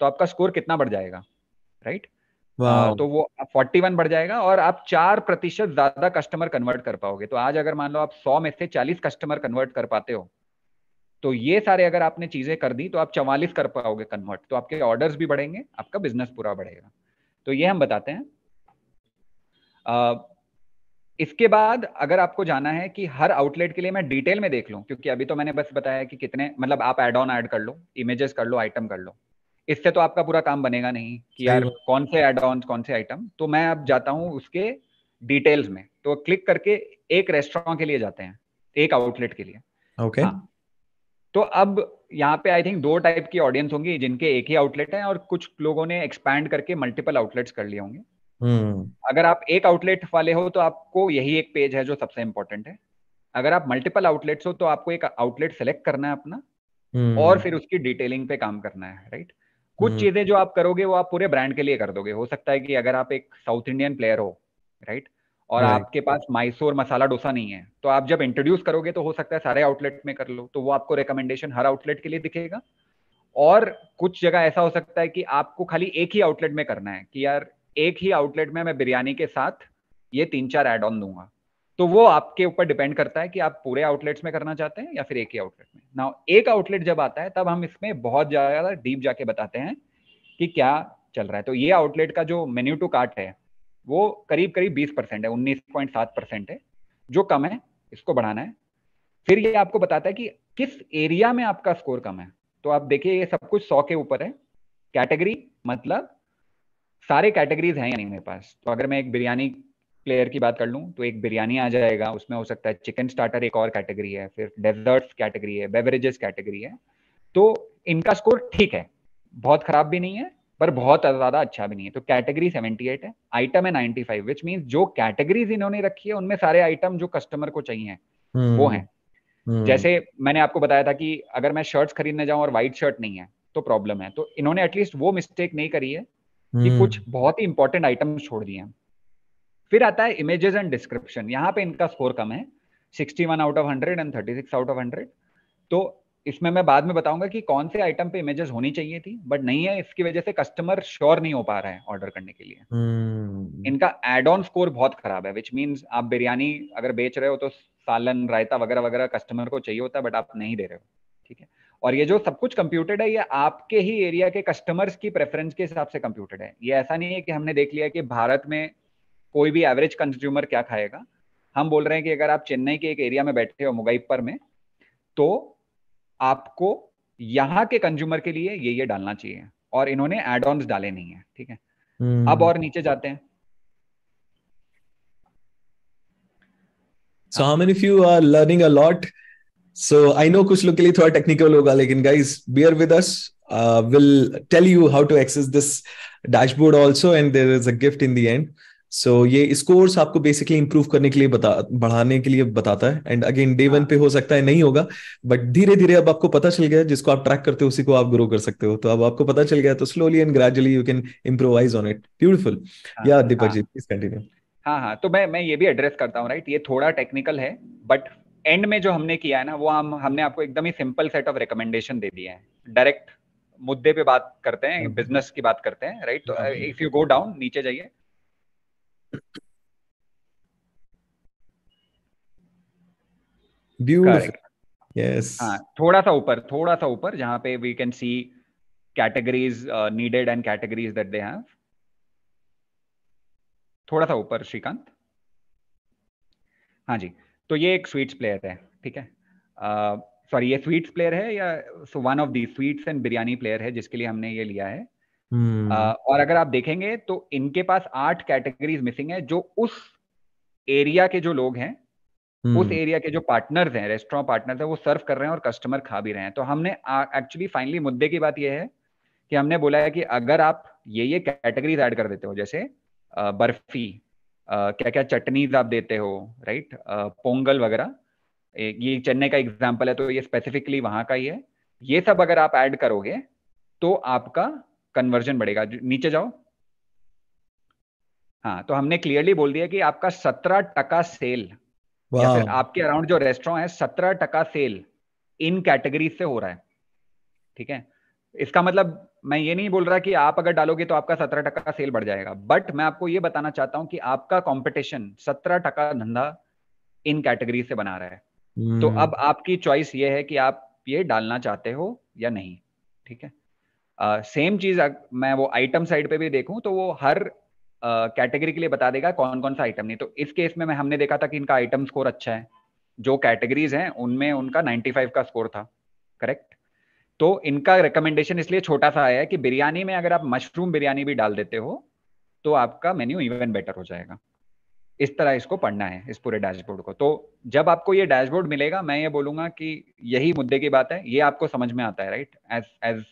तो आपका स्कोर कितना बढ़ जाएगा राइट wow. तो वो फोर्टी वन बढ़ जाएगा और आप चार प्रतिशत ज्यादा कस्टमर कन्वर्ट कर पाओगे तो आज अगर मान लो आप सौ में से चालीस कस्टमर कन्वर्ट कर पाते हो तो ये सारे अगर आपने चीजें कर दी तो आप चवालीस कर पाओगे कन्वर्ट तो आपके ऑर्डर भी बढ़ेंगे आपका बिजनेस पूरा बढ़ेगा तो ये हम बताते हैं इसके बाद अगर आपको जाना है कि हर आउटलेट के लिए मैं डिटेल में देख लू क्योंकि अभी तो मैंने बस बताया कि कितने मतलब आप एड ऑन एड कर लो इमेजेस कर लो आइटम कर लो इससे तो आपका पूरा काम बनेगा नहीं कि यार कौन से एड ऑन कौन से आइटम तो मैं अब जाता हूँ उसके डिटेल्स में तो क्लिक करके एक रेस्टोरेंट के लिए जाते हैं एक आउटलेट के लिए ओके okay. हाँ। तो अब यहाँ पे आई थिंक दो टाइप की ऑडियंस होंगी जिनके एक ही आउटलेट है और कुछ लोगों ने एक्सपैंड करके मल्टीपल आउटलेट्स कर लिए होंगे हम्म। अगर आप एक आउटलेट वाले हो तो आपको यही एक पेज है जो सबसे इंपॉर्टेंट है अगर आप मल्टीपल आउटलेट्स हो तो आपको एक आउटलेट सेलेक्ट करना है अपना हम्म। और फिर उसकी डिटेलिंग पे काम करना है राइट कुछ हम्म। चीजें जो आप करोगे वो आप पूरे ब्रांड के लिए कर दोगे हो सकता है कि अगर आप एक साउथ इंडियन प्लेयर हो राइट और आपके पास माइसोर मसाला डोसा नहीं है तो आप जब इंट्रोड्यूस करोगे तो हो सकता है सारे आउटलेट में कर लो तो वो आपको रिकमेंडेशन हर आउटलेट के लिए दिखेगा और कुछ जगह ऐसा हो सकता है कि आपको खाली एक ही आउटलेट में करना है कि यार एक ही आउटलेट में मैं बिरयानी के साथ ये तीन चार एड ऑन दूंगा तो वो आपके ऊपर डिपेंड करता है कि आप पूरे आउटलेट्स में करना चाहते हैं या फिर एक ही आउटलेट में ना एक आउटलेट जब आता है तब हम इसमें बहुत ज़्यादा डीप जाके बताते हैं कि क्या चल रहा है तो ये आउटलेट का जो मेन्यू टू कार्ट है वो करीब करीब 20 परसेंट है 19.7 परसेंट है जो कम है इसको बढ़ाना है फिर ये आपको बताता है कि किस एरिया में आपका स्कोर कम है तो आप देखिए ये सब कुछ सौ के ऊपर है कैटेगरी मतलब सारे कैटेगरीज हैं यानी मेरे पास तो अगर मैं एक बिरयानी प्लेयर की बात कर लूँ तो एक बिरयानी आ जाएगा उसमें हो सकता है चिकन स्टार्टर एक और कैटेगरी है फिर डेजर्ट्स कैटेगरी है बेवरेजेस कैटेगरी है तो इनका स्कोर ठीक है बहुत खराब भी नहीं है पर बहुत ज्यादा अच्छा भी नहीं है तो कैटेगरी सेवेंटी एट है आइटम है फाइव विच मीन जो कैटेगरीज इन्होंने रखी है उनमें सारे आइटम जो कस्टमर को चाहिए hmm. वो हैं hmm. जैसे मैंने आपको बताया था कि अगर मैं शर्ट्स खरीदने जाऊं और व्हाइट शर्ट नहीं है तो प्रॉब्लम है तो इन्होंने एटलीस्ट वो मिस्टेक नहीं करी है कि हम्म। कुछ बहुत ही इंपॉर्टेंट आइटम छोड़ दिए फिर आता है इमेजेस एंड डिस्क्रिप्शन यहाँ पे इनका स्कोर कम है 61 out of 100 and 36 out of 100 तो इसमें मैं बाद में बताऊंगा कि कौन से आइटम पे इमेजेस होनी चाहिए थी बट नहीं है इसकी वजह से कस्टमर श्योर नहीं हो पा रहा है ऑर्डर करने के लिए hmm. इनका एड ऑन स्कोर बहुत खराब है विच मीन्स आप बिरयानी अगर बेच रहे हो तो सालन रायता वगैरह वगैरह कस्टमर को चाहिए होता है बट आप नहीं दे रहे हो ठीक है और ये जो सब कुछ कंप्यूटेड है ये आपके ही एरिया के कस्टमर्स की प्रेफरेंस के हिसाब से कंप्यूटेड है ये ऐसा नहीं है कि हमने देख लिया कि भारत में कोई भी एवरेज कंज्यूमर क्या खाएगा हम बोल रहे हैं कि अगर आप चेन्नई के एक एरिया में बैठे हो मुगईपर में तो आपको यहाँ के कंज्यूमर के लिए ये ये डालना चाहिए और इन्होंने एड ऑन डाले नहीं है ठीक है हम्म। अब और नीचे जाते हैं So how many of you are learning a lot so I know कुछ लोग के लिए थोड़ा टेक्निकल होगा लेकिन guys bear with us will tell you how to access this dashboard also and there is a gift in the end so so, ये स्कोर्स आपको बेसिकली इंप्रूव करने के लिए बता बढ़ाने के लिए बताता है एंड अगेन डे वन पे हो सकता है नहीं होगा बट धीरे धीरे अब आपको पता चल गया जिसको आप ट्रैक करते हो उसी को आप ग्रो कर सकते हो तो अब आपको पता चल गया तो slowly and gradually you can improvise on it beautiful yeah Deepak ji please continue हाँ हाँ तो मैं मैं ये भी एड्रेस करता हूँ राइट ये थोड़ा टेक्निकल है बट एंड में जो हमने किया है ना वो हम हमने आपको एकदम ही सिंपल सेट ऑफ रिकमेंडेशन दे दिए हैं डायरेक्ट मुद्दे पे बात करते हैं बिजनेस हम्म। की बात करते हैं right if you go down नीचे जाइए यस थोड़ा सा ऊपर थोड़ा सा ऊपर जहां पे we can see categories needed and categories that they have थोड़ा सा ऊपर श्रीकांत हाँ जी तो ये एक स्वीट्स प्लेयर है ठीक है सॉरी ये स्वीट्स प्लेयर है yeah so one of the sweets and biryani player है जिसके लिए हमने ये लिया है हम्म। और अगर आप देखेंगे तो इनके पास आठ कैटेगरीज मिसिंग है जो उस एरिया के जो लोग हैं हम्म। उस एरिया के जो पार्टनर्स हैं रेस्टोरेंट पार्टनर्स हैं वो सर्व कर रहे हैं और कस्टमर खा भी रहे हैं तो हमने एक्चुअली फाइनली मुद्दे की बात यह है कि हमने बोला है कि अगर आप ये ये कैटेगरीज ऐड कर देते हो जैसे बर्फी क्या क्या चटनीज आप देते हो राइट पोंगल वगैरह ये चेन्नई का एग्जाम्पल है तो ये स्पेसिफिकली वहां का ही है ये सब अगर आप ऐड करोगे तो आपका कन्वर्जन बढ़ेगा नीचे जाओ हाँ तो हमने क्लियरली बोल दिया कि आपका सत्रह टका सेल या फिर आपके अराउंड जो रेस्टोरेंट है सत्रह टका सेल इन कैटेगरी से हो रहा है ठीक है इसका मतलब मैं ये नहीं बोल रहा कि आप अगर डालोगे तो आपका सत्रह टका सेल बढ़ जाएगा बट मैं आपको ये बताना चाहता हूँ कि आपका कॉम्पिटिशन सत्रह टका धंधा इन कैटेगरी से बना रहा है तो हम्म। अब आपकी चॉइस ये है कि आप ये डालना चाहते हो या नहीं ठीक है सेम uh, चीज मैं वो आइटम साइड पे भी देखूं तो वो हर कैटेगरी uh, के लिए बता देगा कौन कौन सा आइटम नहीं तो इस केस में मैं हमने देखा था कि इनका आइटम स्कोर अच्छा है जो कैटेगरीज हैं उनमें उनका 95 का स्कोर था करेक्ट तो इनका रिकमेंडेशन इसलिए छोटा सा आया है कि बिरयानी में अगर आप मशरूम बिरयानी भी डाल देते हो तो आपका मेन्यू इवन बेटर हो जाएगा इस तरह इसको पढ़ना है इस पूरे डैशबोर्ड को तो जब आपको ये डैशबोर्ड मिलेगा मैं ये बोलूंगा कि यही मुद्दे की बात है ये आपको समझ में आता है right as as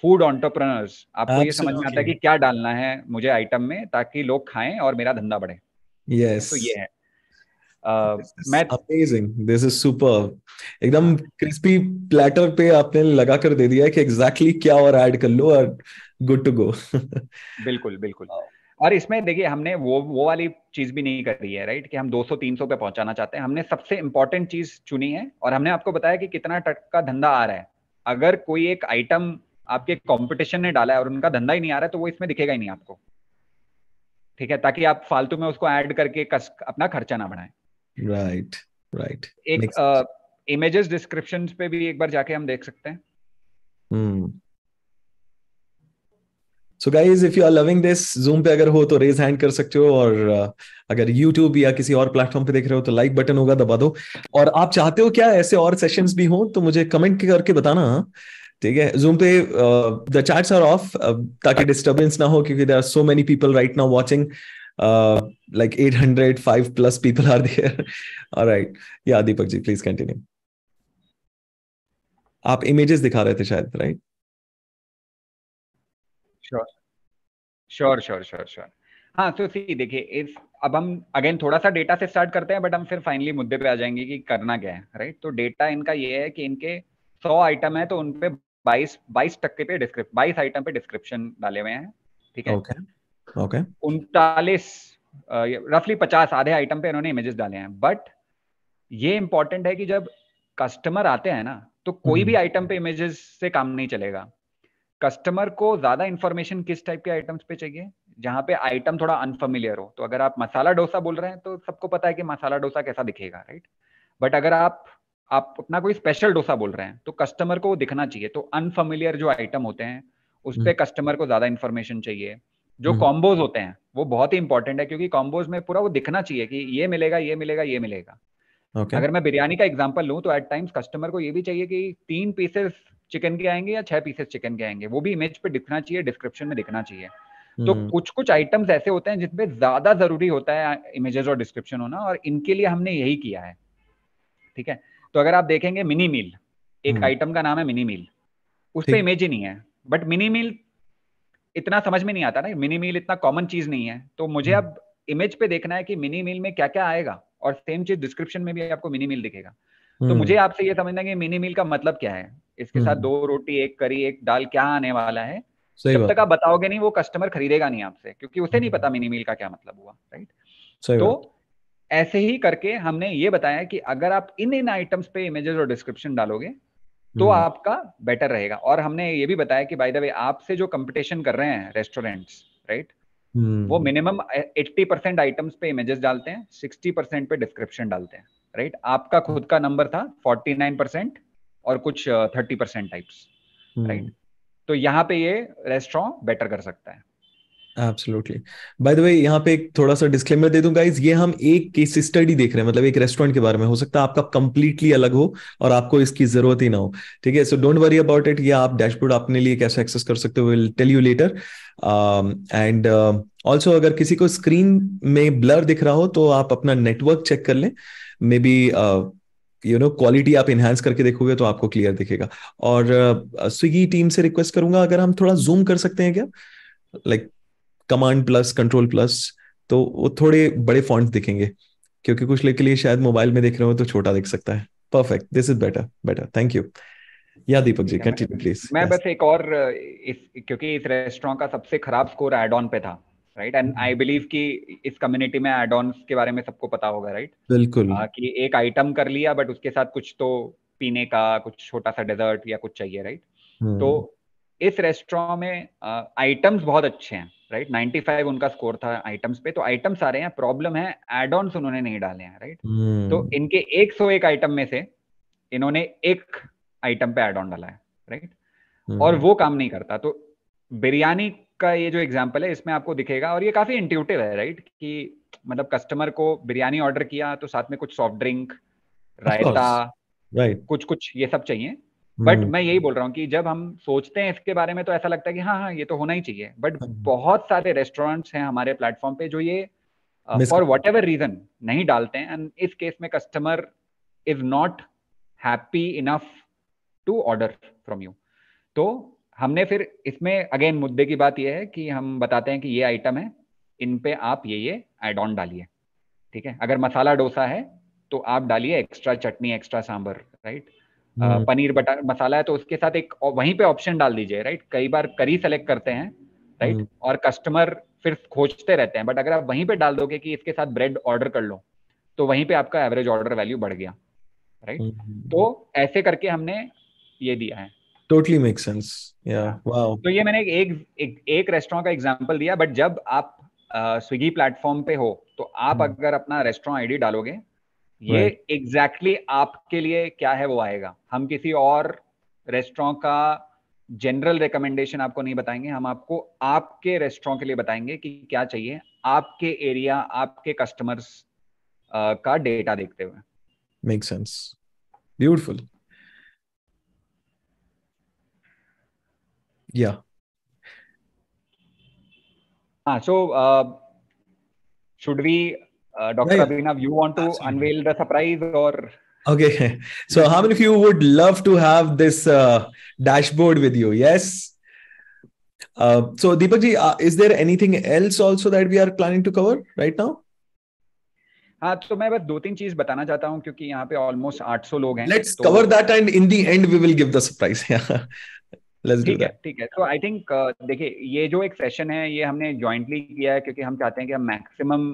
food entrepreneurs आपको ये समझ में आता है कि क्या डालना है मुझे आइटम में ताकि लोग खाएं और मेरा धंधा बढ़े yes. तो ये है अमेजिंग दिस इज सुपर एकदम क्रिस्पी प्लेटर पे आपने लगा कर दे दिया है कि एग्जैक्टली exactly क्या और ऐड कर लो और गुड टू गो बिल्कुल बिल्कुल और इसमें देखिए हमने वो वो वाली चीज भी नहीं कर रही है राइट कि हम 200 300 पे पहुंचाना चाहते हैं हमने सबसे इंपॉर्टेंट चीज चुनी है और हमने आपको बताया कि कितना टट का धंधा आ रहा है अगर कोई एक आइटम आपके कंपटीशन ने डाला है और उनका धंधा ही नहीं आ रहा है तो वो इसमें दिखेगा ही नहीं आपको ठीक है ताकि आप फालतू में उसको ऐड करके कस, अपना खर्चा ना बढ़ाएं राइट राइट एक इमेजेस डिस्क्रिप्शन पे भी एक बार जाके हम देख सकते हैं so guys if you are loving this Zoom पे अगर हो तो रेज हैंड कर सकते हो और अगर यूट्यूब या किसी और प्लेटफॉर्म पे देख रहे हो तो लाइक बटन होगा दबा दो और आप चाहते हो क्या ऐसे और सेशन भी हो तो मुझे कमेंट करके बताना ठीक है जूम पे द चैट्स आर ऑफ ताकि डिस्टर्बेंस ना हो क्योंकि there are so many people right now watching like 800 5 plus people are there all right yeah deepak ji please continue aap images dikha rahe the shayad right sure sure sure sure हाँ तो सी देखिए इस अब हम अगेन थोड़ा सा डेटा से स्टार्ट करते हैं बट हम फिर फाइनली मुद्दे पे आ जाएंगे कि करना क्या है राइट तो डेटा इनका ये है कि इनके 100 आइटम है तो उनपे 22 22 टक्के पे डिस्क्रिप 22 आइटम पे डिस्क्रिप्शन डाले हुए हैं ठीक है okay. उनतालीस रफली पचास आधे आइटम पे इन्होंने इमेजेस डाले हैं बट ये इंपॉर्टेंट है कि जब कस्टमर आते हैं ना तो कोई हम्म। भी आइटम पे इमेजेस से काम नहीं चलेगा कस्टमर को ज्यादा इन्फॉर्मेशन किस टाइप के आइटम्स पे चाहिए जहाँ पे आइटम थोड़ा अनफेमिलियर हो तो अगर आप मसाला डोसा बोल रहे हैं तो सबको पता है कि मसाला डोसा कैसा दिखेगा राइट बट अगर आप आप अपना कोई स्पेशल डोसा बोल रहे हैं तो कस्टमर को वो दिखना चाहिए तो अनफेमिलियर जो आइटम होते हैं उस पर कस्टमर हम्म। को ज्यादा इन्फॉर्मेशन चाहिए जो कॉम्बोज हम्म। होते हैं वो बहुत ही इंपॉर्टेंट है क्योंकि कॉम्बोज में पूरा वो दिखना चाहिए कि ये मिलेगा ये मिलेगा ये मिलेगा okay. अगर मैं बिरयानी का एग्जाम्पल लू तो एट टाइम्स कस्टमर को ये भी चाहिए कि तीन पीसेस चिकन के आएंगे या छह पीसेस चिकन के आएंगे वो भी इमेज पे दिखना चाहिए डिस्क्रिप्शन में दिखना चाहिए तो हम्म। कुछ कुछ आइटम्स ऐसे होते हैं जिसमें ज्यादा जरूरी होता है इमेजेस और डिस्क्रिप्शन होना और इनके लिए हमने यही किया है ठीक है तो अगर आप देखेंगे मिनी मील एक आइटम हम्म। का नाम है मिनी मील उस पर इमेज ही नहीं है बट मिनी मील इतना समझ में नहीं आता ना मिनी मील इतना कॉमन चीज नहीं है तो मुझे हम्म। अब इमेज पे देखना है कि मिनी मील में क्या क्या आएगा और सेम चीज डिस्क्रिप्शन में भी आपको मिनी मील दिखेगा तो मुझे हम्म। आपसे ये समझना कि मिनी मील का मतलब क्या है इसके साथ हम्म। दो रोटी एक करी एक दाल क्या आने वाला है जब तक आप बताओगे नहीं वो कस्टमर खरीदेगा नहीं आपसे क्योंकि उसे नहीं पता मिनी मील का क्या मतलब हुआ राइट तो ऐसे ही करके हमने ये बताया कि अगर आप इन इन आइटम्स पे इमेजेस और डिस्क्रिप्शन डालोगे तो हम्म। आपका बेटर रहेगा और हमने ये भी बताया कि बाई द वे आपसे जो कंपटीशन कर रहे हैं रेस्टोरेंट्स राइट वो मिनिमम 80 परसेंट आइटम्स पे इमेजेस डालते हैं 60 परसेंट पे डिस्क्रिप्शन डालते हैं राइट आपका खुद का नंबर था 49 परसेंट और कुछ 30 परसेंट टाइप्स राइट तो यहाँ पे ये रेस्टोरेंट बेटर कर सकता है एब्सोल्युटली बाय द वे यहाँ पे एक थोड़ा सा डिस्क्लेमर दे दूं गाइज ये हम एक केस स्टडी देख रहे हैं मतलब एक रेस्टोरेंट के बारे में हो सकता है आपका कंप्लीटली अलग हो और आपको इसकी जरूरत ही ना हो ठीक है so don't worry about it ये आप डैशबोर्ड अपने लिए कैसे एक्सेस कर सकते हो will tell you later and also अगर किसी को स्क्रीन में ब्लर दिख रहा हो तो आप अपना नेटवर्क चेक कर लें maybe you know quality आप इनहेंस करके देखोगे तो आपको क्लियर दिखेगा और स्विगी uh, टीम से रिक्वेस्ट करूंगा अगर हम थोड़ा जूम कर सकते हैं क्या like like, command plus control plus तो वो थोड़े बड़े फॉन्ट दिखेंगे क्योंकि कुछ लोग के लिए शायद मोबाइल में देख रहे हो तो छोटा दिख सकता है perfect this is better better thank you yeah Deepak ji continue please मैं बस एक और इस क्योंकि इस रेस्टोरेंट का सबसे खराब स्कोर एड ऑन पे था राइट एंड आई बिलीव कि इस कम्युनिटी में एड ऑन के बारे में सबको पता होगा राइट right? बिल्कुल आ, कि एक आइटम कर लिया बट उसके साथ कुछ तो पीने का कुछ छोटा सा डेजर्ट या कुछ चाहिए राइट right? Mm-hmm. तो इस रेस्टोरेंट में आइटम्स बहुत अच्छे हैं राइट नाइन्टी फाइव उनका स्कोर था आइटम्स पे तो आइटम्स आ रहे हैं प्रॉब्लम है एड ऑन उन्होंने नहीं डाले हैं राइट right? hmm. तो हम्म। इनके एक सौ एक आइटम में से इन्होंने एक आइटम पे एड ऑन डाला है राइट right? hmm. और वो काम नहीं करता तो बिरयानी का ये जो एग्जाम्पल है इसमें आपको दिखेगा और ये काफी इंट्यूटिव है राइट right? कि मतलब कस्टमर को बिरयानी ऑर्डर किया तो साथ में कुछ soft drink raita right right. कुछ कुछ ये सब चाहिए बट हम्म। मैं यही बोल रहा हूँ कि जब हम सोचते हैं इसके बारे में तो ऐसा लगता है कि हाँ हाँ ये तो होना ही चाहिए बट हाँ बहुत सारे रेस्टोरेंट्स हैं हमारे प्लेटफॉर्म पे जो ये फॉर वट एवर रीजन नहीं डालते हैं एंड इस केस में customer is not happy enough to order from you तो हमने फिर इसमें अगेन मुद्दे की बात यह है कि हम बताते हैं कि ये आइटम है इन पे आप ये ये एड ऑन डालिए ठीक है अगर मसाला डोसा है तो आप डालिए extra chutney extra sambar right right? हम्म। पनीर बटर मसाला है तो उसके साथ एक वहीं पे ऑप्शन डाल दीजिए राइट कई बार करी सेलेक्ट करते हैं राइट हम्म। और कस्टमर फिर खोजते रहते हैं बट अगर आप वहीं पे डाल दोगे कि इसके साथ ब्रेड ऑर्डर कर लो तो वहीं पे आपका एवरेज ऑर्डर वैल्यू बढ़ गया राइट हम्म, तो ऐसे करके हमने ये दिया है totally make sense yeah wow तो ये मैंने एक एक, एक रेस्टोरेंट का एग्जांपल दिया बट जब आप स्विगी प्लेटफॉर्म पे हो तो आप अगर अपना रेस्टोरेंट आईडी डालोगे ये एग्जैक्टली exactly आपके लिए क्या है वो आएगा हम किसी और रेस्टोरेंट का जनरल रिकमेंडेशन आपको नहीं बताएंगे हम आपको आपके रेस्टोरेंट के लिए बताएंगे कि क्या चाहिए आपके एरिया आपके कस्टमर्स का डेटा देखते हुए मेक सेंस ब्यूटीफुल या हाँ so should we Dr. Right. Abhinav, you want to absolutely. unveil the surprise or? Okay. So, how many of you would love to have this uh, dashboard with you? Yes. Uh, so, Deepakji, uh, is there anything else also that we are planning to cover right now? हाँ तो मैं बस दो तीन चीज बताना चाहता हूँ क्योंकि यहाँ पे ऑलमोस्ट 800 लोग हैं let's cover that and in the end we will give the surprise ठीक है ठीक है तो आई थिंक देखिए ये जो एक सेशन है ये हमने जॉइंटली किया है क्योंकि हम चाहते हैं कि हम मैक्सिमम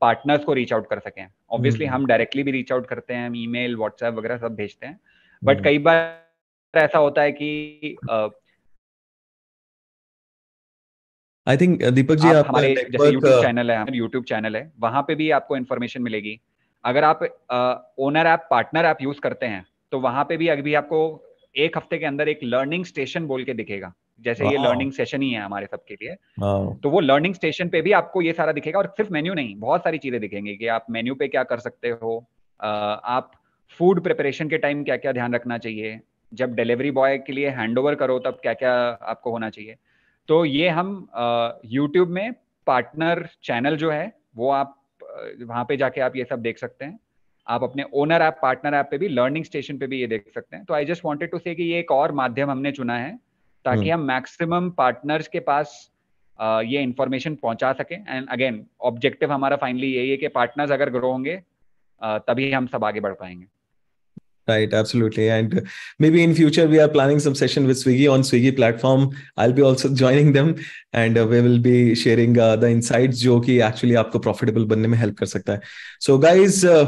पार्टनर्स को रीच आउट कर सकें ऑब्वियसली हम्म। हम डायरेक्टली भी रीच आउट करते हैं हम ईमेल व्हाट्सएप वगैरह सब भेजते हैं बट हम्म। कई बार ऐसा होता है कि आई थिंक दीपक जी आप हमारे जैसे यूट्यूब चैनल है हमारे यूट्यूब चैनल है वहां पे भी आपको इन्फॉर्मेशन मिलेगी अगर आप owner app partner app use करते हैं तो वहां पे भी अभी आपको एक हफ्ते के अंदर एक लर्निंग स्टेशन बोल के दिखेगा जैसे ये लर्निंग सेशन ही है हमारे सबके लिए तो वो लर्निंग स्टेशन पे भी आपको ये सारा दिखेगा और सिर्फ मेन्यू नहीं बहुत सारी चीजें दिखेंगी कि आप मेन्यू पे क्या कर सकते हो आप फूड प्रिपरेशन के टाइम क्या क्या ध्यान रखना चाहिए जब डिलीवरी बॉय के लिए हैंड ओवर करो तब क्या क्या आपको होना चाहिए तो ये हम यूट्यूब में पार्टनर चैनल जो है वो आप वहाँ पे जाके आप ये सब देख सकते हैं आप अपने ओनर ऐप पार्टनर ऐप पे भी लर्निंग स्टेशन पे भी ये देख सकते हैं तो आई जस्ट वॉन्टेड टू से ये एक और माध्यम हमने चुना है ताकि हम मैक्सिमम पार्टनर्स के पास ये इंफॉर्मेशन पहुंचा सके एंड अगेन ऑब्जेक्टिव हमारा फाइनली यही है कि पार्टनर्स अगर ग्रो होंगे तभी हम सब आगे बढ़ पाएंगे right absolutely and maybe in future we are planning some session with swiggy on swiggy platform i'll be also joining them and uh, we will be sharing uh, the insights jo ki actually aapko profitable banne mein help kar sakta hai so guys uh,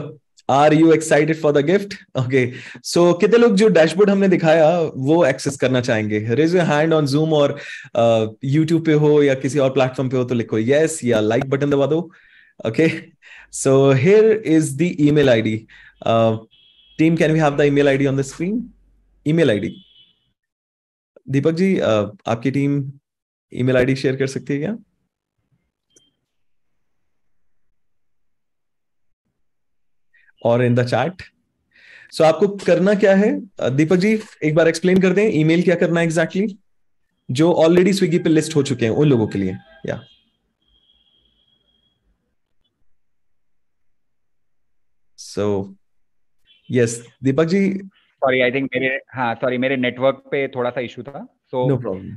are you excited for the gift okay so कितने लोग जो डैशबोर्ड हमने दिखाया वो एक्सेस करना चाहेंगे रेज हैंड ऑन जूम और यूट्यूब uh, पे हो या किसी और प्लेटफॉर्म पे हो तो लिखो ये yes, या लाइक बटन दबा दो okay so here is the email I D team can we have the I D on the screen email I D Deepak ji uh, आपकी टीम ईमेल डी शेयर कर सकती है क्या और इन द चैट सो आपको करना क्या है दीपक जी एक बार एक्सप्लेन कर दें ईमेल क्या करना है एग्जैक्टली जो ऑलरेडी स्विगी पे लिस्ट हो चुके हैं उन लोगों के लिए yeah so yes Deepak ji sorry I think मेरे हाँ सॉरी मेरे नेटवर्क पे थोड़ा सा इशू था so no problem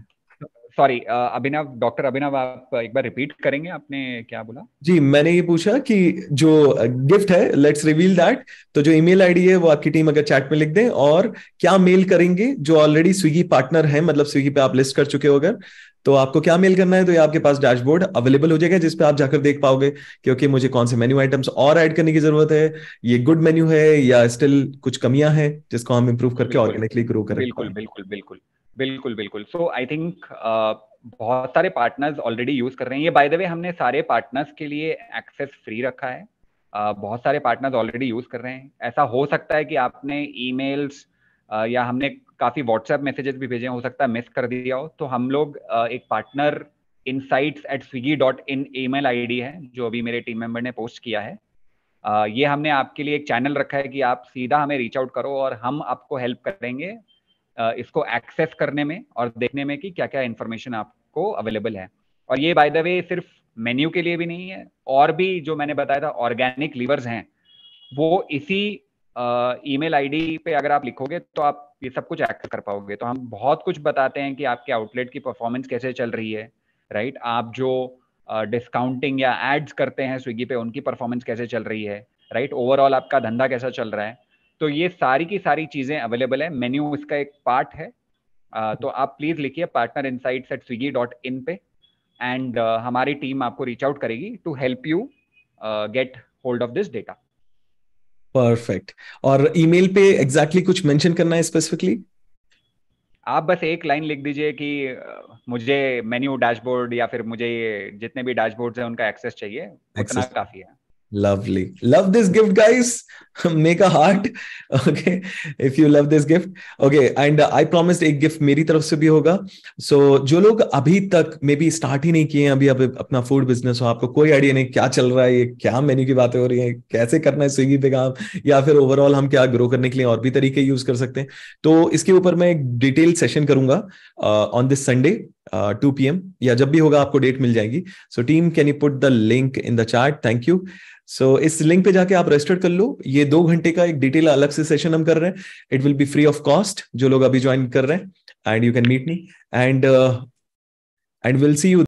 sorry Abhinav doctor Abhinav आप एक बार रिपीट करेंगे आपने क्या बोला जी मैंने ये पूछा कि जो गिफ्ट uh, है लेट्स रिवील दैट तो जो ईमेल आईडी है वो आपकी टीम अगर चैट में लिख दें और क्या मेल करेंगे जो ऑलरेडी स्विगी पार्टनर है मतलब स्विगी पे आप लिस्ट कर चुके हो अगर तो आपको क्या मेल करना है तो ये आपके पास डैशबोर्ड अवेलेबल हो जाएगा जिसपे आप जाकर देख पाओगे क्योंकि मुझे कौन से मेन्यू आइटम्स और ऐड करने की जरूरत है ये गुड मेन्यू है या स्टिल कुछ कमियां हैं जिसको हम इम्प्रूव करके ऑर्गेनिकली ग्रो करें बिल्कुल बिल्कुल बिल्कुल बिल्कुल बिल्कुल सो आई थिंक बहुत सारे पार्टनर्स ऑलरेडी यूज कर रहे हैं ये बाय द वे हमने सारे पार्टनर्स के लिए एक्सेस फ्री रखा है uh, बहुत सारे पार्टनर्स ऑलरेडी यूज कर रहे हैं ऐसा हो सकता है कि आपने ई uh, या हमने काफी व्हाट्सएप मैसेजेस भी भेजे हो सकता है मिस कर दिया हो तो हम लोग uh, एक partner insights at Swiggy dot in email I D है जो अभी मेरे टीम मेंबर ने पोस्ट किया है uh, ये हमने आपके लिए एक चैनल रखा है कि आप सीधा हमें रीच आउट करो और हम आपको हेल्प करेंगे इसको एक्सेस करने में और देखने में कि क्या क्या इन्फॉर्मेशन आपको अवेलेबल है और ये बाय द वे सिर्फ मेन्यू के लिए भी नहीं है और भी जो मैंने बताया था ऑर्गेनिक लीवर्स हैं वो इसी ईमेल आईडी पे अगर आप लिखोगे तो आप ये सब कुछ एक्सेस कर पाओगे तो हम बहुत कुछ बताते हैं कि आपके आउटलेट की परफॉर्मेंस कैसे चल रही है राइट आप जो डिस्काउंटिंग या एड्स करते हैं स्विगी पे उनकी परफॉर्मेंस कैसे चल रही है राइट ओवरऑल आपका धंधा कैसा चल रहा है तो ये सारी की सारी चीज़ें अवेलेबल है मेन्यू इसका एक पार्ट है तो आप प्लीज़ लिखिए partner insights at Swiggy dot in पे एंड हमारी टीम आपको रीच आउट करेगी to help you get hold of this data perfect और ईमेल पे एग्जैक्टली कुछ मेंशन करना है स्पेसिफिकली आप बस एक लाइन लिख दीजिए कि मुझे मेन्यू डैशबोर्ड या फिर मुझे जितने भी डैशबोर्ड्स हैं उनका एक्सेस चाहिए उतना काफी है lovely love this gift guys make a heart okay if you love this gift okay and uh, i promised एक gift मेरी तरफ से भी होगा so जो लोग अभी तक मे बी स्टार्ट ही नहीं किए हैं अभी अब अपना फूड बिजनेस हो आपको कोई आइडिया नहीं क्या चल रहा है ये क्या मेन्यू की बातें हो रही है कैसे करना है स्विगी पे काम या फिर ओवरऑल हम क्या ग्रो करने के लिए और भी तरीके यूज कर सकते हैं तो इसके ऊपर मैं एक डिटेल सेशन करूंगा on this Sunday two P या जब भी होगा आपको डेट मिल जाएगी so team can you put the link in the chart thank you so so, इस लिंक पे जाके आप रजिस्टर कर लो ये दो घंटे का एक डिटेल अलग से सेशन हम कर रहे हैं it will be free of cost जो लोग अभी ज्वाइन कर रहे हैं and you can meet me and and will see you